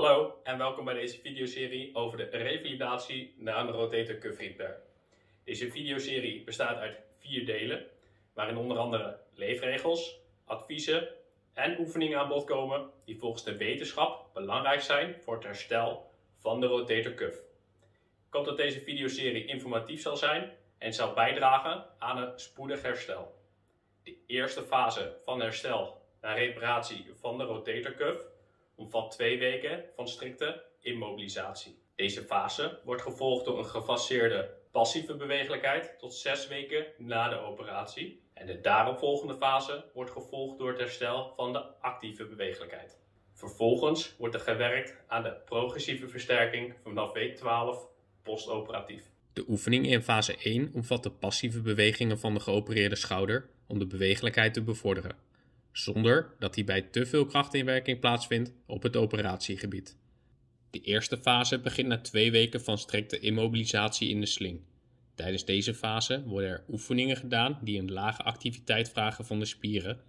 Hallo en welkom bij deze videoserie over de revalidatie na een rotator cuff repair. Deze videoserie bestaat uit vier delen, waarin onder andere leefregels, adviezen en oefeningen aan bod komen die volgens de wetenschap belangrijk zijn voor het herstel van de rotator cuff. Ik hoop dat deze videoserie informatief zal zijn en zal bijdragen aan een spoedig herstel. De eerste fase van herstel na reparatie van de rotator cuff omvat twee weken van strikte immobilisatie. Deze fase wordt gevolgd door een gefaseerde passieve bewegelijkheid tot zes weken na de operatie. En de daaropvolgende fase wordt gevolgd door het herstel van de actieve bewegelijkheid. Vervolgens wordt er gewerkt aan de progressieve versterking vanaf week 12 postoperatief. De oefening in fase 1 omvat de passieve bewegingen van de geopereerde schouder om de bewegelijkheid te bevorderen zonder dat hierbij te veel krachtinwerking plaatsvindt op het operatiegebied. De eerste fase begint na twee weken van strikte immobilisatie in de sling. Tijdens deze fase worden er oefeningen gedaan die een lage activiteit vragen van de spieren.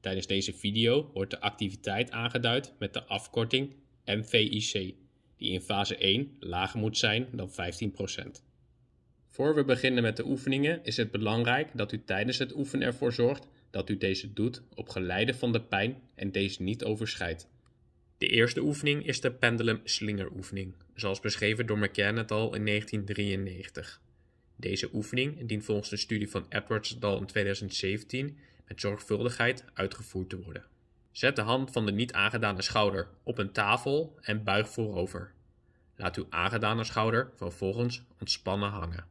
Tijdens deze video wordt de activiteit aangeduid met de afkorting MVIC, die in fase 1 lager moet zijn dan 15%. Voor we beginnen met de oefeningen is het belangrijk dat u tijdens het oefenen ervoor zorgt dat u deze doet op geleide van de pijn en deze niet overschrijdt. De eerste oefening is de pendulum slingeroefening zoals beschreven door McCann in 1993. Deze oefening dient volgens de studie van Edwards in 2017 met zorgvuldigheid uitgevoerd te worden. Zet de hand van de niet aangedane schouder op een tafel en buig voorover. Laat uw aangedane schouder vervolgens ontspannen hangen.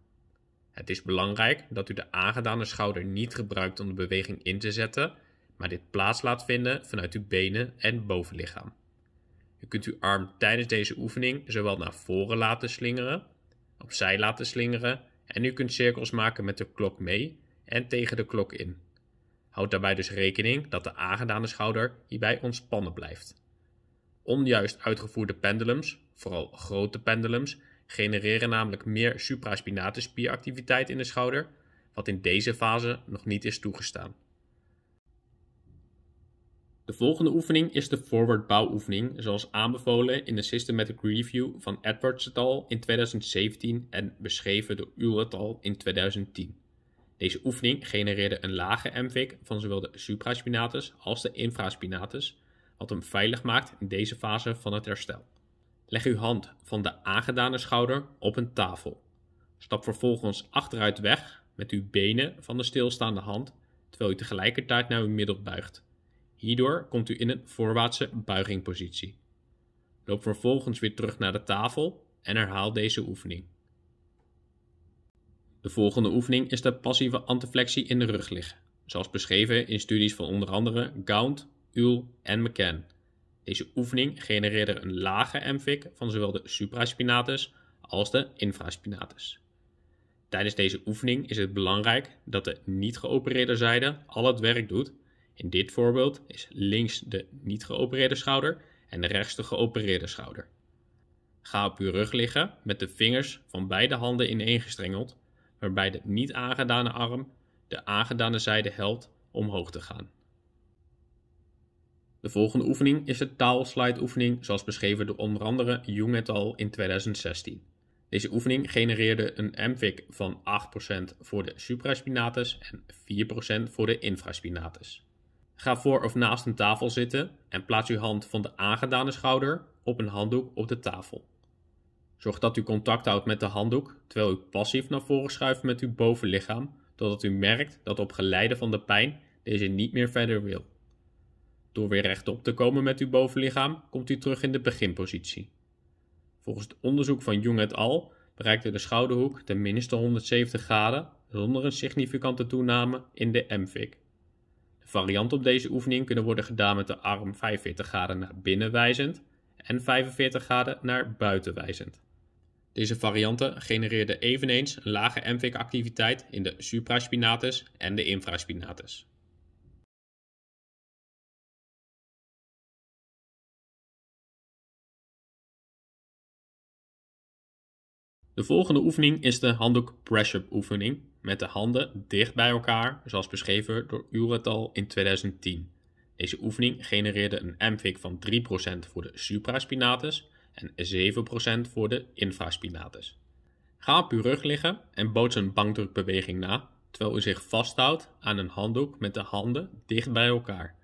Het is belangrijk dat u de aangedane schouder niet gebruikt om de beweging in te zetten, maar dit plaats laat vinden vanuit uw benen en bovenlichaam. U kunt uw arm tijdens deze oefening zowel naar voren laten slingeren, opzij laten slingeren en u kunt cirkels maken met de klok mee en tegen de klok in. Houd daarbij dus rekening dat de aangedane schouder hierbij ontspannen blijft. Onjuist uitgevoerde pendulums, vooral grote pendulums, genereren namelijk meer supraspinatus spieractiviteit in de schouder, wat in deze fase nog niet is toegestaan. De volgende oefening is de forward bouwoefening, zoals aanbevolen in de Systematic Review van Edwards et al. in 2017 en beschreven door Uhl et al. in 2010. Deze oefening genereerde een lage MVIC van zowel de supraspinatus als de infraspinatus, wat hem veilig maakt in deze fase van het herstel. Leg uw hand van de aangedane schouder op een tafel. Stap vervolgens achteruit weg met uw benen van de stilstaande hand, terwijl u tegelijkertijd naar uw middel buigt. Hierdoor komt u in een voorwaartse buigingpositie. Loop vervolgens weer terug naar de tafel en herhaal deze oefening. De volgende oefening is de passieve anteflexie in de rug liggen, zoals beschreven in studies van onder andere Gaunt, Uhl en McCann. Deze oefening genereerde een lage MVIC van zowel de supraspinatus als de infraspinatus. Tijdens deze oefening is het belangrijk dat de niet geopereerde zijde al het werk doet. In dit voorbeeld is links de niet geopereerde schouder en rechts de geopereerde schouder. Ga op uw rug liggen met de vingers van beide handen ineengestrengeld, waarbij de niet aangedane arm de aangedane zijde helpt omhoog te gaan. De volgende oefening is de taalslide zoals beschreven door onder andere Jung et al. in 2016. Deze oefening genereerde een MVIC van 8% voor de supraspinatus en 4% voor de infraspinatus. Ga voor of naast een tafel zitten en plaats uw hand van de aangedane schouder op een handdoek op de tafel. Zorg dat u contact houdt met de handdoek terwijl u passief naar voren schuift met uw bovenlichaam totdat u merkt dat op geleide van de pijn deze niet meer verder wil. Door weer rechtop te komen met uw bovenlichaam komt u terug in de beginpositie. Volgens het onderzoek van Jung et al bereikte de schouderhoek ten minste 170 graden zonder een significante toename in de MVIC. De varianten op deze oefening kunnen worden gedaan met de arm 45 graden naar binnen wijzend en 45 graden naar buiten wijzend. Deze varianten genereerden eveneens een lage MVIC-activiteit in de supraspinatus en de infraspinatus. De volgende oefening is de handdoek press-up oefening met de handen dicht bij elkaar, zoals beschreven door Uretal in 2010. Deze oefening genereerde een MVIC van 3% voor de supraspinatus en 7% voor de infraspinatus. Ga op uw rug liggen en boots een bankdrukbeweging na, terwijl u zich vasthoudt aan een handdoek met de handen dicht bij elkaar.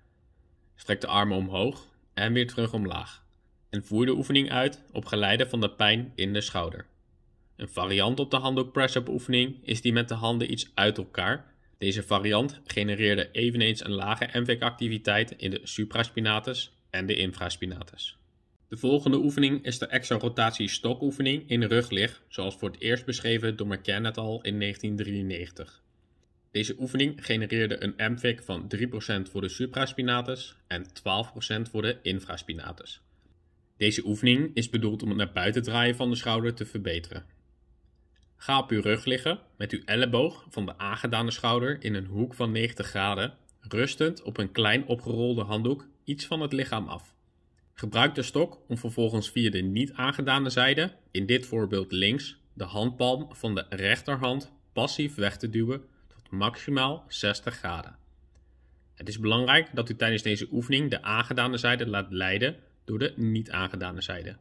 Strek de armen omhoog en weer terug omlaag. En voer de oefening uit op geleide van de pijn in de schouder. Een variant op de handdoek press-up oefening is die met de handen iets uit elkaar. Deze variant genereerde eveneens een lage MVK-activiteit in de supraspinatus en de infraspinatus. De volgende oefening is de exorotatie stokoefening in ruglig, zoals voor het eerst beschreven door McCann et al in 1993. Deze oefening genereerde een MVIC van 3% voor de supraspinatus en 12% voor de infraspinatus. Deze oefening is bedoeld om het naar buiten draaien van de schouder te verbeteren. Ga op uw rug liggen met uw elleboog van de aangedane schouder in een hoek van 90 graden, rustend op een klein opgerolde handdoek iets van het lichaam af. Gebruik de stok om vervolgens via de niet aangedane zijde, in dit voorbeeld links, de handpalm van de rechterhand passief weg te duwen tot maximaal 60 graden. Het is belangrijk dat u tijdens deze oefening de aangedane zijde laat leiden door de niet aangedane zijde.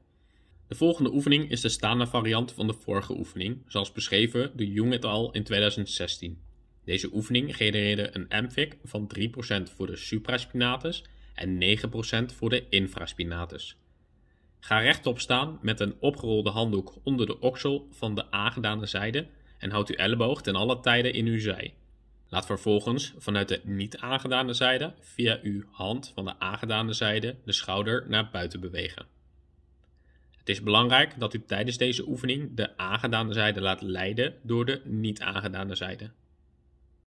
De volgende oefening is de staande variant van de vorige oefening, zoals beschreven door Jung et al. in 2016. Deze oefening genereerde een MVIC van 3% voor de supraspinatus en 9% voor de infraspinatus. Ga rechtop staan met een opgerolde handdoek onder de oksel van de aangedane zijde en houd uw elleboog ten alle tijden in uw zij. Laat vervolgens vanuit de niet aangedane zijde via uw hand van de aangedane zijde de schouder naar buiten bewegen. Het is belangrijk dat u tijdens deze oefening de aangedane zijde laat leiden door de niet aangedane zijde.